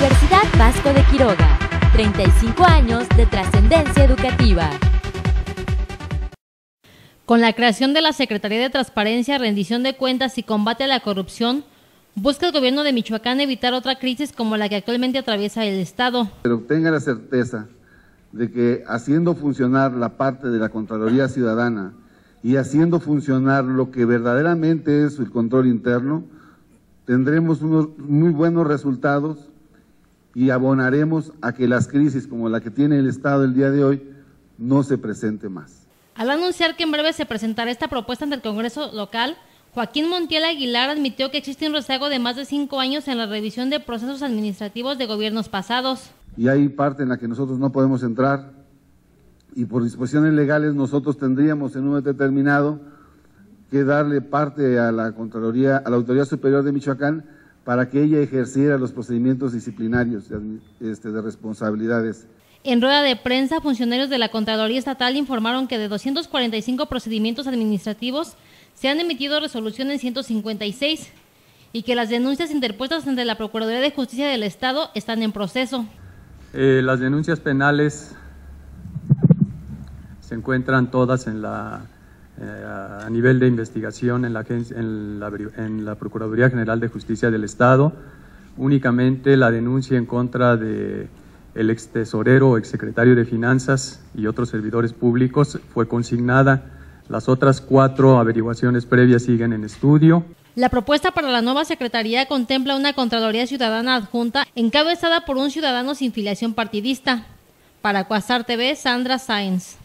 Universidad Vasco de Quiroga, 35 años de trascendencia educativa. Con la creación de la Secretaría de Transparencia, Rendición de Cuentas y Combate a la Corrupción, busca el gobierno de Michoacán evitar otra crisis como la que actualmente atraviesa el Estado. Pero tenga la certeza de que haciendo funcionar la parte de la Contraloría Ciudadana y haciendo funcionar lo que verdaderamente es el control interno, tendremos unos muy buenos resultados y abonaremos a que las crisis como la que tiene el Estado el día de hoy no se presente más. Al anunciar que en breve se presentará esta propuesta ante el Congreso local, Joaquín Montiel Aguilar admitió que existe un rezago de más de cinco años en la revisión de procesos administrativos de gobiernos pasados. Y hay parte en la que nosotros no podemos entrar y por disposiciones legales nosotros tendríamos en un momento determinado que darle parte a la Contraloría, a la Autoridad Superior de Michoacán, para que ella ejerciera los procedimientos disciplinarios este, de responsabilidades. En rueda de prensa, funcionarios de la Contraloría Estatal informaron que de 245 procedimientos administrativos se han emitido resoluciones 156 y que las denuncias interpuestas ante la Procuraduría de Justicia del Estado están en proceso. Eh, las denuncias penales se encuentran todas en la eh, a nivel de investigación en la, Procuraduría General de Justicia del Estado, únicamente la denuncia en contra de el ex tesorero, ex secretario de Finanzas y otros servidores públicos fue consignada. Las otras cuatro averiguaciones previas siguen en estudio. La propuesta para la nueva Secretaría contempla una Contraloría Ciudadana adjunta encabezada por un ciudadano sin filiación partidista. Para Cuasar TV, Sandra Sáenz.